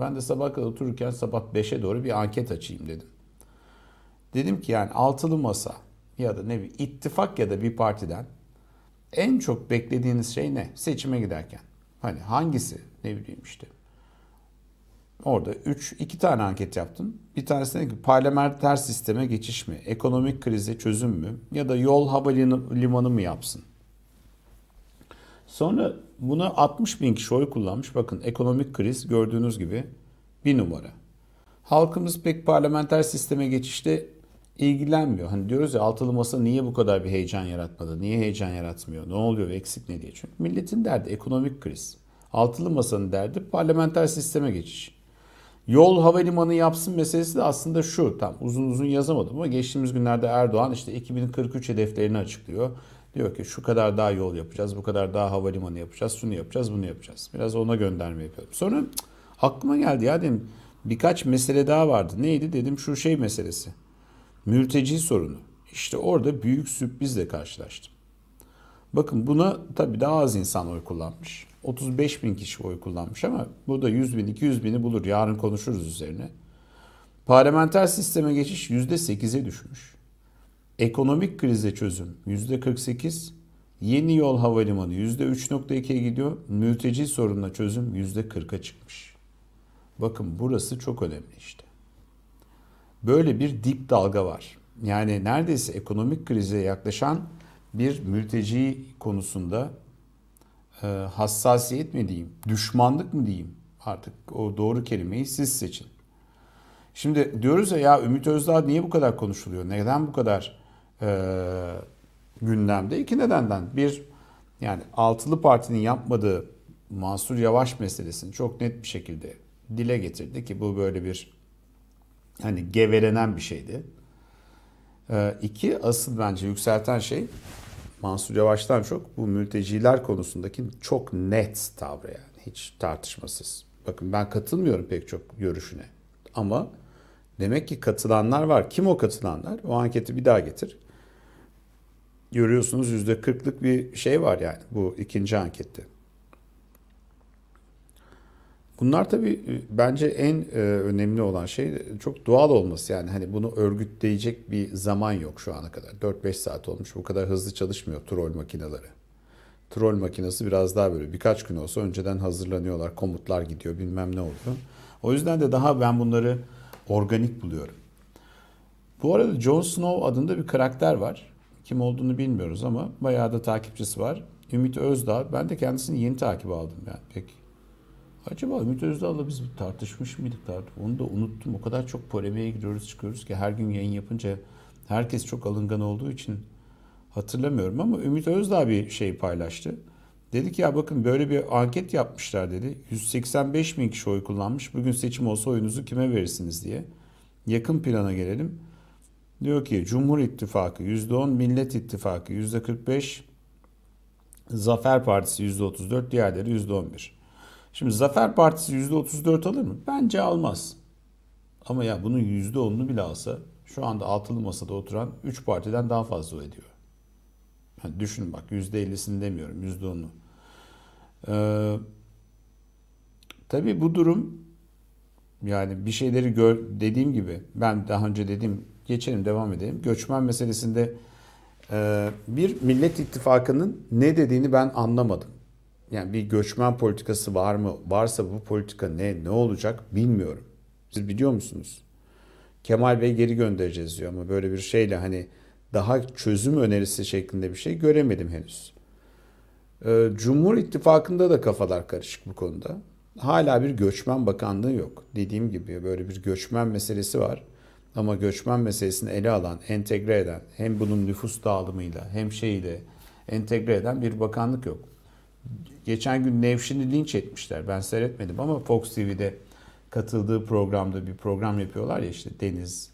Ben de sabah kadar otururken sabah 5'e doğru bir anket açayım dedim. Dedim ki yani altılı masa ya da ne bir ittifak ya da bir partiden en çok beklediğiniz şey ne? Seçime giderken. Hani hangisi? Ne bileyim işte. Orada 3 iki tane anket yaptım. Bir tanesine ki parlamenter sisteme geçiş mi? Ekonomik krize çözüm mü? Ya da yol havalimanı mı yapsın? Sonra Buna 60 bin kişi oy kullanmış. Bakın ekonomik kriz gördüğünüz gibi bir numara. Halkımız pek parlamenter sisteme geçişte ilgilenmiyor. Hani diyoruz ya altılı masa niye bu kadar bir heyecan yaratmadı? Niye heyecan yaratmıyor? Ne oluyor ve eksik ne diye? Çünkü milletin derdi ekonomik kriz. Altılı masanın derdi parlamenter sisteme geçiş. Yol havalimanı yapsın meselesi de aslında şu. Tam uzun uzun yazamadım ama geçtiğimiz günlerde Erdoğan işte 2043 hedeflerini açıklıyor. Diyor ki şu kadar daha yol yapacağız, bu kadar daha havalimanı yapacağız, şunu yapacağız, bunu yapacağız. Biraz ona gönderme yapıyorum. Sonra aklıma geldi ya dedim birkaç mesele daha vardı. Neydi dedim şu şey meselesi. Mülteci sorunu. İşte orada büyük sürprizle karşılaştım. Bakın buna tabii daha az insan oy kullanmış. 35 bin kişi oy kullanmış ama burada 100 bin, 200 bini bulur. Yarın konuşuruz üzerine. Parlamenter sisteme geçiş %8'e düşmüş. Ekonomik krize çözüm %48, yeni yol havalimanı %3.2'ye gidiyor, mülteci sorununa çözüm %40'a çıkmış. Bakın burası çok önemli işte. Böyle bir dip dalga var. Yani neredeyse ekonomik krize yaklaşan bir mülteci konusunda e, hassasiyet mi diyeyim, düşmanlık mı diyeyim artık o doğru kelimeyi siz seçin. Şimdi diyoruz ya ya Ümit Özdağ niye bu kadar konuşuluyor? Neden bu kadar e, gündemde iki nedenden. Bir, yani Altılı Parti'nin yapmadığı Mansur Yavaş meselesini çok net bir şekilde dile getirdi ki bu böyle bir hani gevelenen bir şeydi. Ee, iki, asıl bence yükselten şey Mansur Yavaş'tan çok bu mülteciler konusundaki çok net tavrı yani hiç tartışmasız. Bakın ben katılmıyorum pek çok görüşüne ama demek ki katılanlar var. Kim o katılanlar? O anketi bir daha getir. Görüyorsunuz yüzde kırklık bir şey var yani bu ikinci ankette. Bunlar tabii e, bence en e, önemli olan şey çok doğal olması. Yani hani bunu örgütleyecek bir zaman yok şu ana kadar. 4-5 saat olmuş bu kadar hızlı çalışmıyor troll makineleri. Troll makinesi biraz daha böyle birkaç gün olsa önceden hazırlanıyorlar, komutlar gidiyor bilmem ne oluyor. O yüzden de daha ben bunları organik buluyorum. Bu arada Jon Snow adında bir karakter var. Kim olduğunu bilmiyoruz ama bayağı da takipçisi var. Ümit Özdağ. Ben de kendisini yeni takip aldım yani pek. Acaba Ümit Özdağ'la biz tartışmış mıydık? Tartı? Onu da unuttum. O kadar çok polemiğe giriyoruz çıkıyoruz ki her gün yayın yapınca herkes çok alıngan olduğu için hatırlamıyorum ama Ümit Özdağ bir şey paylaştı. Dedi ki ya bakın böyle bir anket yapmışlar dedi. 185 bin kişi oy kullanmış. Bugün seçim olsa oyunuzu kime verirsiniz diye. Yakın plana gelelim. Diyor ki Cumhur İttifakı %10, Millet İttifakı %45, Zafer Partisi %34, diğerleri %11. Şimdi Zafer Partisi %34 alır mı? Bence almaz. Ama ya bunun %10'unu bile alsa şu anda altılı masada oturan 3 partiden daha fazla ediyor. Yani düşünün bak %50'sini demiyorum %10'u. Ee, tabii bu durum yani bir şeyleri gör dediğim gibi ben daha önce dedim geçelim devam edelim. Göçmen meselesinde e, bir Millet İttifakı'nın ne dediğini ben anlamadım. Yani bir göçmen politikası var mı? Varsa bu politika ne? Ne olacak? Bilmiyorum. Siz biliyor musunuz? Kemal Bey geri göndereceğiz diyor ama böyle bir şeyle hani daha çözüm önerisi şeklinde bir şey göremedim henüz. Ee, Cumhur İttifakı'nda da kafalar karışık bu konuda. Hala bir göçmen bakanlığı yok. Dediğim gibi böyle bir göçmen meselesi var. Ama göçmen meselesini ele alan, entegre eden, hem bunun nüfus dağılımıyla hem şeyiyle entegre eden bir bakanlık yok. Geçen gün Nevşin'i linç etmişler. Ben seyretmedim ama Fox TV'de katıldığı programda bir program yapıyorlar ya işte Deniz,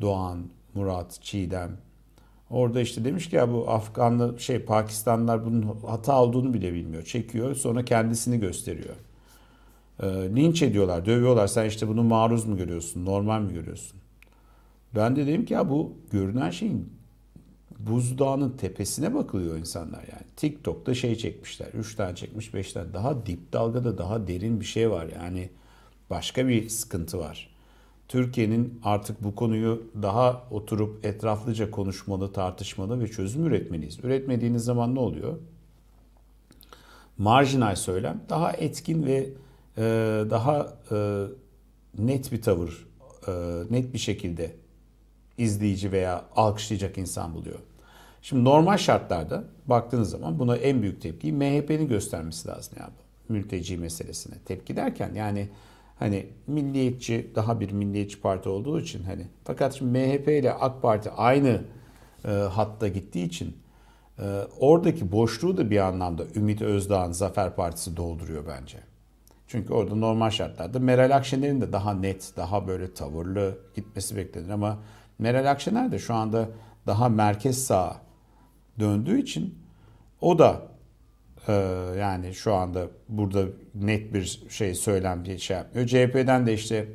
Doğan, Murat, Çiğdem. Orada işte demiş ki ya bu Afganlı şey Pakistanlılar bunun hata olduğunu bile bilmiyor. Çekiyor sonra kendisini gösteriyor. E, linç ediyorlar, dövüyorlar. Sen işte bunu maruz mu görüyorsun, normal mi görüyorsun? Ben de dedim ki ya bu görünen şeyin buzdağının tepesine bakılıyor insanlar yani. TikTok'ta şey çekmişler. Üç tane çekmiş, beş tane. Daha dip dalgada daha derin bir şey var. Yani başka bir sıkıntı var. Türkiye'nin artık bu konuyu daha oturup etraflıca konuşmalı, tartışmalı ve çözüm üretmeliyiz. Üretmediğiniz zaman ne oluyor? Marjinal söylem daha etkin ve e, daha e, net bir tavır, e, net bir şekilde izleyici veya alkışlayacak insan buluyor. Şimdi normal şartlarda baktığınız zaman buna en büyük tepkiyi MHP'nin göstermesi lazım ya bu mülteci meselesine. Tepki derken yani hani milliyetçi daha bir milliyetçi parti olduğu için hani fakat şimdi MHP ile AK Parti aynı e, hatta gittiği için e, oradaki boşluğu da bir anlamda Ümit Özdağ'ın Zafer Partisi dolduruyor bence. Çünkü orada normal şartlarda Meral Akşener'in de daha net, daha böyle tavırlı gitmesi beklenir ama Meral Akşener de şu anda daha merkez sağa döndüğü için o da e, yani şu anda burada net bir şey söylem bir şey yapmıyor. CHP'den de işte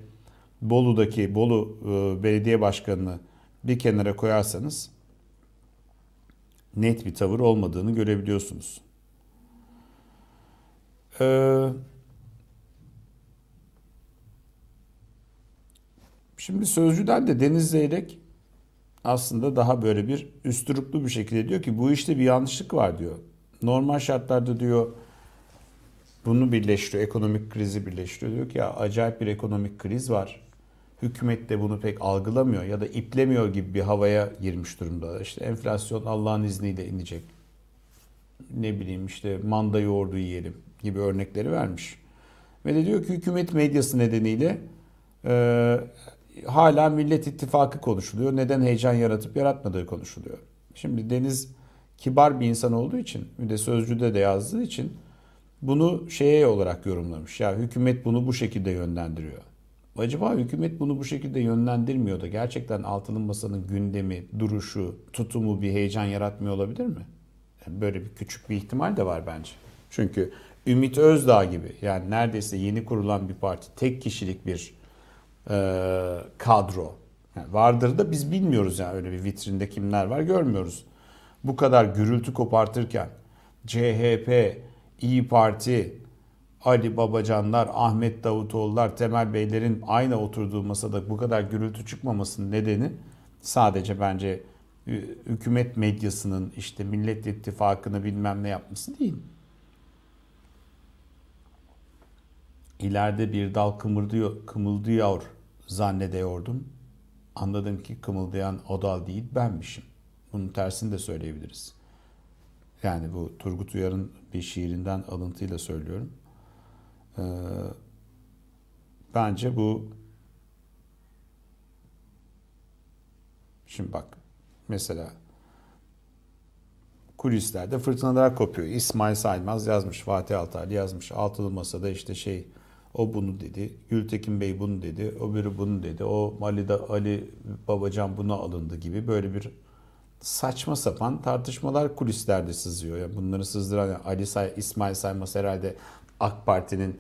Bolu'daki Bolu e, Belediye Başkanı'nı bir kenara koyarsanız net bir tavır olmadığını görebiliyorsunuz. Ee, Şimdi Sözcü'den de Deniz Zeyrek aslında daha böyle bir üstürüklü bir şekilde diyor ki bu işte bir yanlışlık var diyor. Normal şartlarda diyor bunu birleştiriyor, ekonomik krizi birleştiriyor. Diyor ki ya acayip bir ekonomik kriz var. Hükümet de bunu pek algılamıyor ya da iplemiyor gibi bir havaya girmiş durumda. İşte enflasyon Allah'ın izniyle inecek. Ne bileyim işte manda yoğurdu yiyelim gibi örnekleri vermiş. Ve de diyor ki hükümet medyası nedeniyle hala Millet İttifakı konuşuluyor. Neden heyecan yaratıp yaratmadığı konuşuluyor. Şimdi Deniz kibar bir insan olduğu için bir de Sözcü'de de yazdığı için bunu şeye olarak yorumlamış. Ya hükümet bunu bu şekilde yönlendiriyor. Acaba hükümet bunu bu şekilde yönlendirmiyor da gerçekten altılı masanın gündemi, duruşu, tutumu bir heyecan yaratmıyor olabilir mi? Yani böyle bir küçük bir ihtimal de var bence. Çünkü Ümit Özdağ gibi yani neredeyse yeni kurulan bir parti tek kişilik bir e, kadro yani vardır da biz bilmiyoruz yani öyle bir vitrinde kimler var görmüyoruz. Bu kadar gürültü kopartırken CHP, İyi Parti, Ali Babacanlar, Ahmet Davutoğullar, Temel Beylerin aynı oturduğu masada bu kadar gürültü çıkmamasının nedeni sadece bence hükümet medyasının işte Millet İttifakı'nı bilmem ne yapması değil. İleride bir dal kımıldıyor, kımıldıyor yavru zannediyordum. Anladım ki kımıldayan odal değil benmişim. Bunun tersini de söyleyebiliriz. Yani bu Turgut Uyar'ın bir şiirinden alıntıyla söylüyorum. Ee, bence bu şimdi bak mesela kulislerde fırtınalar kopuyor. İsmail Saymaz yazmış, Fatih Altaylı yazmış. Altılı Masa'da işte şey o bunu dedi, Gültekin Bey bunu dedi, öbürü bunu dedi, o Ali'da, Ali Babacan bunu alındı gibi böyle bir saçma sapan tartışmalar kulislerde sızıyor. Yani bunları sızdıran yani Ali Say, İsmail Saymaz herhalde AK Parti'nin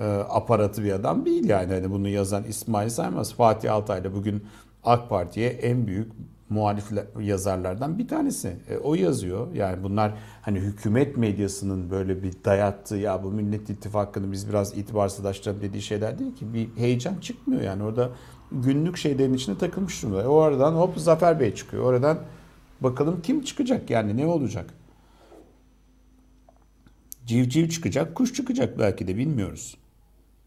e, aparatı bir adam değil yani. Hani bunu yazan İsmail Saymaz, Fatih Altaylı bugün AK Parti'ye en büyük muhalif yazarlardan bir tanesi. E, o yazıyor. Yani bunlar hani hükümet medyasının böyle bir dayattığı ya bu Millet İttifakı'nı biz biraz itibarsızlaştıralım dediği şeyler değil ki. Bir heyecan çıkmıyor yani. Orada günlük şeylerin içine takılmış durumda. E, aradan hop Zafer Bey çıkıyor. Oradan bakalım kim çıkacak yani ne olacak? Civciv çıkacak, kuş çıkacak belki de bilmiyoruz.